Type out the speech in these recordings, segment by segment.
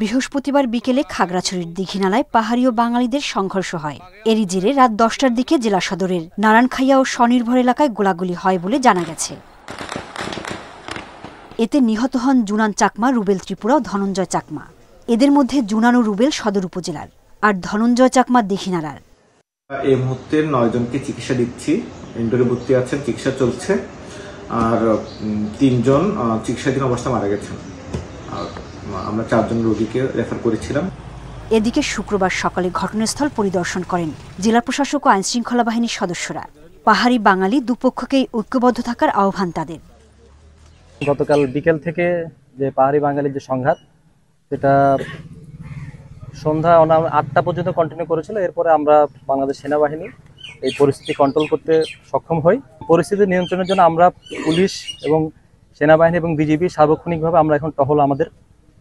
বৃহস্পতিবার বিকেলে খাগড়াছড়ির দীঘিনালায় পাহাড়ি ও বাঙালিদের সংঘর্ষ হয় এরই জেরে রাত দশটার দিকে জেলা সদরের নারায়ণখাইয়া ও স্বনির্ভর এলাকায় গোলাগুলি হয় বলে জানা গেছে এতে নিহত হন জুনান চাকমা রুবেল ত্রিপুরা ও ধনঞ্জয় চাকমা এদের মধ্যে জুনান ও রুবেল সদর উপজেলার আর ধনঞ্জয় চাকমা দীঘিনালার এই মুহূর্তে জনকে চিকিৎসা দিচ্ছি ভর্তি আছেন চিকিৎসা চলছে আর তিনজন চিকিৎসাধীন অবস্থা মারা গেছেন আর আমরা চারজন রোগীকে রেফার করেছিলাম এদিকে শুক্রবার সকালে ঘটনাস্থল পরিদর্শন করেন জেলা প্রশাসক ও আইনশৃঙ্খলা বাহিনীর সদস্যরা পাহাড়ি বাঙালি দুপক্ষকেই ঐক্যবদ্ধ থাকার আহ্বান তাদের গতকাল বিকেল থেকে যে পাহাড়ি বাঙালির যে সংঘাত সেটা সন্ধ্যা আটটা পর্যন্ত কন্টিনিউ করেছিল এরপরে আমরা বাংলাদেশ সেনাবাহিনী এই পরিস্থিতি কন্ট্রোল করতে সক্ষম হই পরিস্থিতি নিয়ন্ত্রণের জন্য আমরা পুলিশ এবং সেনাবাহিনী এবং বিজিবি সার্বক্ষণিকভাবে আমরা এখন টহল আমাদের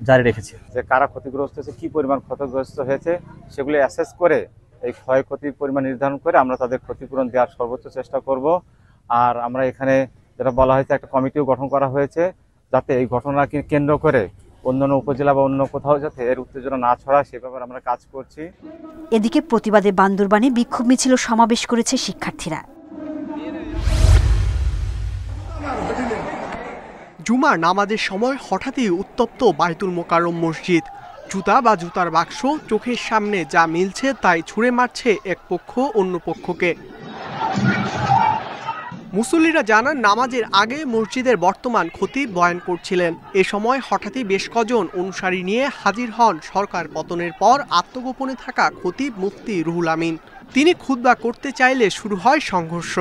জারি রেখেছে যে কারা ক্ষতিগ্রস্ত হয়েছে কি পরিমাণ ক্ষতিগ্রস্ত হয়েছে সেগুলো অ্যাসেস করে এই ক্ষয়ক্ষতির পরিমাণ নির্ধারণ করে আমরা তাদের ক্ষতিপূরণ দেওয়ার সর্বোচ্চ চেষ্টা করব আর আমরা এখানে যেটা বলা হয়েছে একটা কমিটিও গঠন করা হয়েছে যাতে এই ঘটনাকে কেন্দ্র করে অন্যান্য উপজেলা বা অন্য কোথাও যাতে এর উত্তেজনা না ছড়ায় সে ব্যাপারে আমরা কাজ করছি এদিকে প্রতিবাদে বান্দরবানে বিক্ষোভ মিছিল সমাবেশ করেছে শিক্ষার্থীরা জুমার নামাজের সময় হঠাৎই উত্তপ্ত বায়তুল মোকারম মসজিদ জুতা বা জুতার বাক্স চোখের সামনে যা মিলছে তাই ছুঁড়ে মারছে এক পক্ষ অন্য পক্ষকে মুসল্লিরা জানান নামাজের আগে মসজিদের বর্তমান খতিব বয়ান করছিলেন এ সময় হঠাৎই বেশ কজন অনুসারী নিয়ে হাজির হন সরকার পতনের পর আত্মগোপনে থাকা খতিব মুফতি রুহুল আমিন তিনি খুদ্া করতে চাইলে শুরু হয় সংঘর্ষ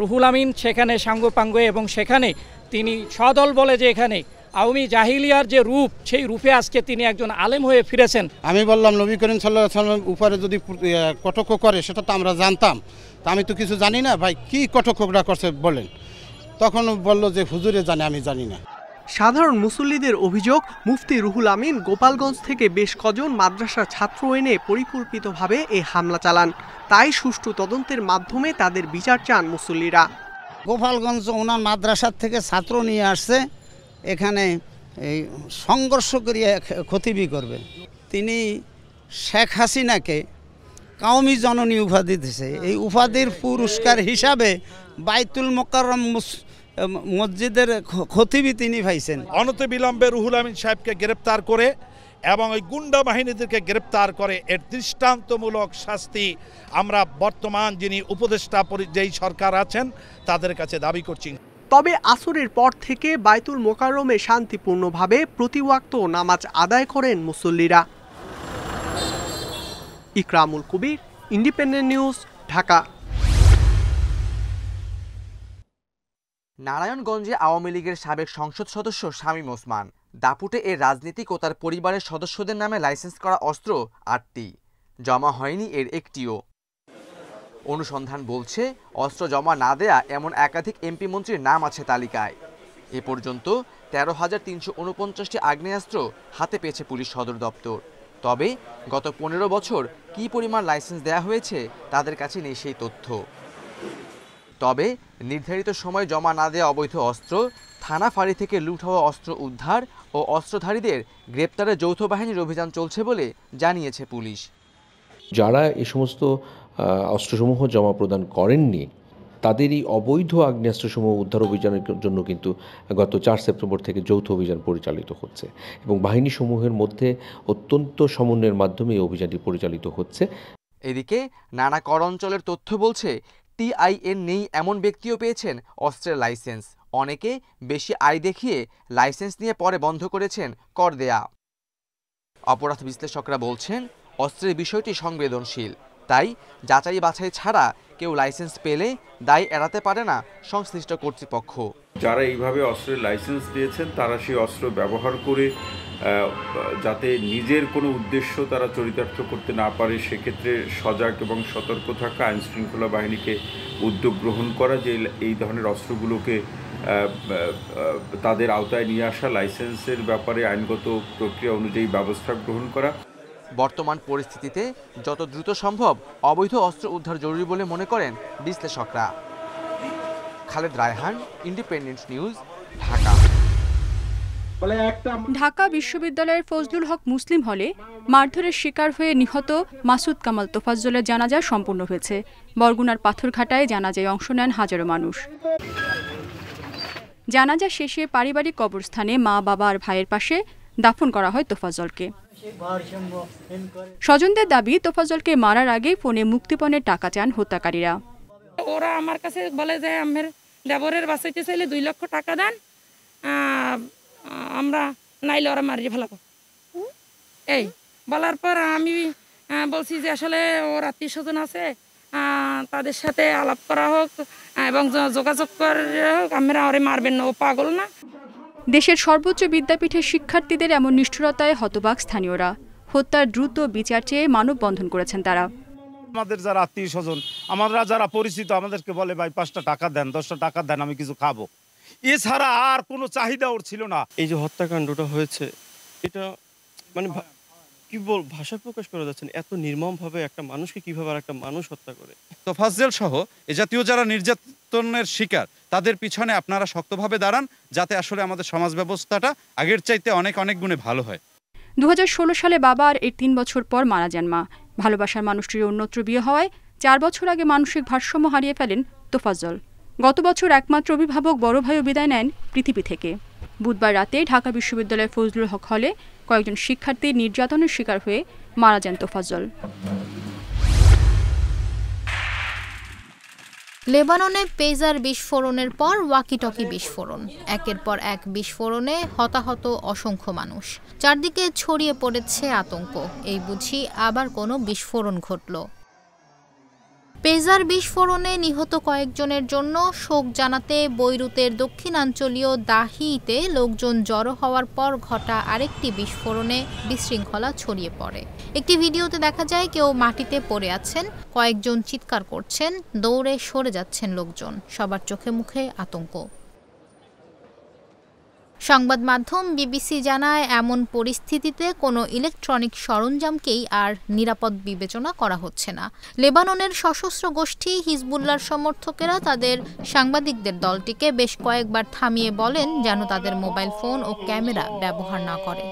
রুহুল আমিন সেখানে সাঙ্গপাঙ্গে এবং সেখানে তিনি সদল বলে যে এখানে আওয়ামী জাহিলিয়ার যে রূপ সেই রূপে আজকে তিনি একজন আলেম হয়ে ফিরেছেন আমি বললাম নবী করিম সাল্লাহ উপরে যদি কটক্ষ করে সেটা তো আমরা জানতাম তা আমি তো কিছু জানি না ভাই কী কটকরা করছে বলেন তখন বলল যে হুজুরে জানে আমি জানি না সাধারণ মুসল্লিদের অভিযোগ মুফতি রুহুল আমিন গোপালগঞ্জ থেকে বেশ কজন মাদ্রাসার ছাত্র এনে পরিকল্পিতভাবে এ হামলা চালান তাই সুষ্ঠু তদন্তের মাধ্যমে তাদের বিচার চান মুসল্লিরা গোপালগঞ্জ ওনার মাদ্রাসার থেকে ছাত্র নিয়ে আসছে এখানে এই সংঘর্ষ করিয়া ক্ষতিবি করবে তিনি শেখ হাসিনাকে কাউমি জননী উপাধি দিছে এই উপাধির পুরস্কার হিসাবে বাইতুল মোকার মসজিদের ক্ষতিবি তিনি পাইছেন বিলম্বে রুহুল আমিন সাহেবকে গ্রেপ্তার করে এবং ওই গুন্ডা বাহিনীদেরকে গ্রেপ্তার করে এর দৃষ্টান্তমূলক শাস্তি আমরা বর্তমান যিনি উপদেষ্টা যেই সরকার আছেন তাদের কাছে দাবি করছি তবে আসরের পর থেকে বায়তুল মোকারমে শান্তিপূর্ণভাবে প্রতিওয়াক্ত নামাজ আদায় করেন মুসল্লিরা ইকরামুল কবির ইন্ডিপেন্ডেন্ট নিউজ ঢাকা নারায়ণগঞ্জে আওয়ামী লীগের সাবেক সংসদ সদস্য শামীম ওসমান দাপুটে এর রাজনীতিক ও তার পরিবারের সদস্যদের নামে লাইসেন্স করা অস্ত্র আটটি জমা হয়নি এর একটিও অনুসন্ধান বলছে অস্ত্র জমা না দেয়া এমন একাধিক এমপি মন্ত্রীর নাম আছে তালিকায় এ পর্যন্ত তেরো হাজার তিনশো উনপঞ্চাশটি আগ্নেয়াস্ত্র হাতে পেয়েছে পুলিশ সদর দপ্তর তবে গত পনেরো বছর কি পরিমাণ লাইসেন্স দেয়া হয়েছে তাদের কাছে নেই সেই তথ্য তবে নির্ধারিত সময় জমা না দেওয়া অবৈধ অস্ত্র থানা ফাঁড়ি থেকে লুট হওয়া অস্ত্র উদ্ধার ও অস্ত্রধারীদের গ্রেপ্তারে যৌথ বাহিনীর অভিযান চলছে বলে জানিয়েছে পুলিশ যারা এ সমস্ত অস্ত্রসমূহ জমা প্রদান করেননি তাদের এই অবৈধ আগ্নেয়াস্ত্রসমূহ উদ্ধার অভিযানের জন্য কিন্তু গত চার সেপ্টেম্বর থেকে যৌথ অভিযান পরিচালিত হচ্ছে এবং বাহিনীসমূহের মধ্যে অত্যন্ত সমন্বয়ের মাধ্যমে এই অভিযানটি পরিচালিত হচ্ছে এদিকে নানা কর অঞ্চলের তথ্য বলছে টিআইএন নেই এমন ব্যক্তিও পেয়েছেন অস্ত্রের লাইসেন্স অনেকে বেশি আয় দেখিয়ে লাইসেন্স নিয়ে পরে বন্ধ করেছেন কর দেয়া অপরাধ বিশ্লেষকরা বলছেন অস্ত্রের বিষয়টি সংবেদনশীল তাই যাচাই বাছাই ছাড়া কেউ লাইসেন্স পেলে দায় এড়াতে পারে না সংশ্লিষ্ট কর্তৃপক্ষ যারা এইভাবে অস্ত্রের লাইসেন্স দিয়েছেন তারা সেই অস্ত্র ব্যবহার করে যাতে নিজের কোনো উদ্দেশ্য তারা চরিতার্থ করতে না পারে সেক্ষেত্রে সজাগ এবং সতর্ক থাকা আইন শৃঙ্খলা বাহিনীকে উদ্যোগ গ্রহণ করা যে এই ধরনের অস্ত্রগুলোকে তাদের আওতায় নিয়ে আসা লাইসেন্সের ব্যাপারে আইনগত প্রক্রিয়া অনুযায়ী ব্যবস্থা গ্রহণ করা বর্তমান পরিস্থিতিতে যত দ্রুত সম্ভব অবৈধ অস্ত্র উদ্ধার জরুরি বলে মনে করেন বিশ্লেষকরা খালেদ রায়হান ইন্ডিপেন্ডেন্ট নিউজ ঢাকা ঢাকা বিশ্ববিদ্যালয়ের ফজলুল হক মুসলিম হলে মারধরের শিকার হয়ে নিহত মাসুদ কামাল তোফাজ্জলের জানাজা সম্পূর্ণ হয়েছে বরগুনার পাথরঘাটায় জানাজায় অংশ নেন হাজারো মানুষ জানাজা শেষে পারিবারিক কবরস্থানে মা বাবা আর ভাইয়ের পাশে দাফন করা হয় তোফাজলকে স্বজনদের দাবি তোফাজলকে মারার আগে ফোনে মুক্তিপণের টাকা চান হত্যাকারীরা ওরা আমার কাছে বলে যে আমার দেবরের বাসাইতে চাইলে দুই লক্ষ টাকা দেন আমরা নাইলে ওরা মারিয়ে ফেলাবো এই বলার পর আমি বলছি যে আসলে ওর আত্মীয় স্বজন আছে তাদের সাথে আলাপ করা হোক এবং যোগাযোগ করে হোক আমরা ওরে মারবেন না ও পাগল না দেশের সর্বোচ্চ বিদ্যাপীঠের শিক্ষার্থীদের এমন নিষ্ঠুরতায় হতবাক স্থানীয়রা হত্যার দ্রুত বিচার চেয়ে মানববন্ধন করেছেন তারা আমাদের যারা আত্মীয় স্বজন আমরা যারা পরিচিত আমাদেরকে বলে ভাই পাঁচটা টাকা দেন দশটা টাকা দেন আমি কিছু খাবো এছাড়া আর কোনো চাহিদা ওর ছিল না এই যে হত্যাকাণ্ডটা হয়েছে এটা মানে হ্যাঁ, হ্যাঁ। কি বল ভাষা প্রকাশ করা যাচ্ছে এত নির্মমভাবে একটা মানুষকে কিভাবে আর একটা মানুষ হত্যা করে তো সহ এ জাতীয় যারা নির্যাতনের শিকার তাদের পিছনে আপনারা শক্তভাবে দাঁড়ান যাতে আসলে আমাদের সমাজ ব্যবস্থাটা আগের চাইতে অনেক অনেক গুণে ভালো হয় দু সালে বাবা আর এর তিন বছর পর মারা যান মা ভালোবাসার মানুষটির অন্যত্র বিয়ে হওয়ায় চার বছর আগে মানসিক ভারসাম্য হারিয়ে ফেলেন তোফাজ্জল গত বছর একমাত্র অভিভাবক বড় ভাইও বিদায় নেন পৃথিবী থেকে বুধবার রাতে ঢাকা বিশ্ববিদ্যালয়ের ফজলুল হক হলে কয়েকজন শিক্ষার্থী নির্যাতনের শিকার হয়ে মারা যান তোফাজল লেবাননে পেজার বিস্ফোরণের পর ওয়াকিটকি বিস্ফোরণ একের পর এক বিস্ফোরণে হতাহত অসংখ্য মানুষ চারদিকে ছড়িয়ে পড়েছে আতঙ্ক এই বুঝি আবার কোনো বিস্ফোরণ ঘটল পেজার বিস্ফোরণে নিহত কয়েকজনের জন্য শোক জানাতে বৈরুতের দক্ষিণাঞ্চলীয় দাহিতে লোকজন জড়ো হওয়ার পর ঘটা আরেকটি বিস্ফোরণে বিশৃঙ্খলা ছড়িয়ে পড়ে একটি ভিডিওতে দেখা যায় কেউ মাটিতে পড়ে আছেন কয়েকজন চিৎকার করছেন দৌড়ে সরে যাচ্ছেন লোকজন সবার চোখে মুখে আতঙ্ক সংবাদ মাধ্যম বিবিসি জানায় এমন পরিস্থিতিতে কোনো ইলেকট্রনিক সরঞ্জামকেই আর নিরাপদ বিবেচনা করা হচ্ছে না লেবাননের সশস্ত্র গোষ্ঠী হিজবুল্লার সমর্থকেরা তাদের সাংবাদিকদের দলটিকে বেশ কয়েকবার থামিয়ে বলেন যেন তাদের মোবাইল ফোন ও ক্যামেরা ব্যবহার না করে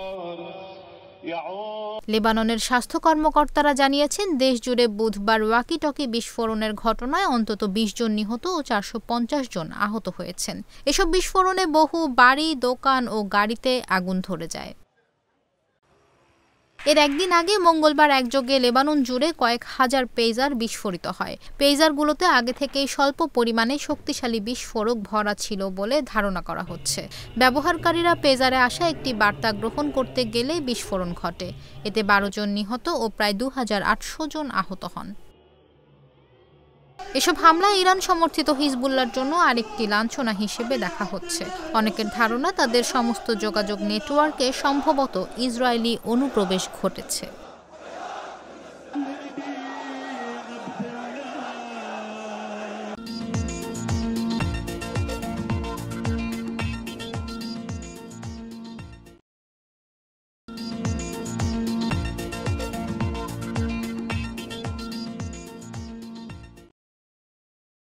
লেবাননের স্বাস্থ্য কর্মকর্তারা জানিয়েছেন দেশজুড়ে বুধবার ওয়াকিটকি বিস্ফোরণের ঘটনায় অন্তত বিশ জন নিহত ও চারশো জন আহত হয়েছেন এসব বিস্ফোরণে বহু বাড়ি দোকান ও গাড়িতে আগুন ধরে যায় এর একদিন আগে মঙ্গলবার একযোগে লেবানন জুড়ে কয়েক হাজার পেজার বিস্ফোরিত হয় পেজারগুলোতে আগে থেকেই স্বল্প পরিমাণে শক্তিশালী বিস্ফোরক ভরা ছিল বলে ধারণা করা হচ্ছে ব্যবহারকারীরা পেজারে আসা একটি বার্তা গ্রহণ করতে গেলে বিস্ফোরণ ঘটে এতে বারো জন নিহত ও প্রায় দু জন আহত হন এসব হামলা ইরান সমর্থিত হিজবুল্লার জন্য আরেকটি লাঞ্ছনা হিসেবে দেখা হচ্ছে অনেকের ধারণা তাদের সমস্ত যোগাযোগ নেটওয়ার্কে সম্ভবত ইসরায়েলি অনুপ্রবেশ ঘটেছে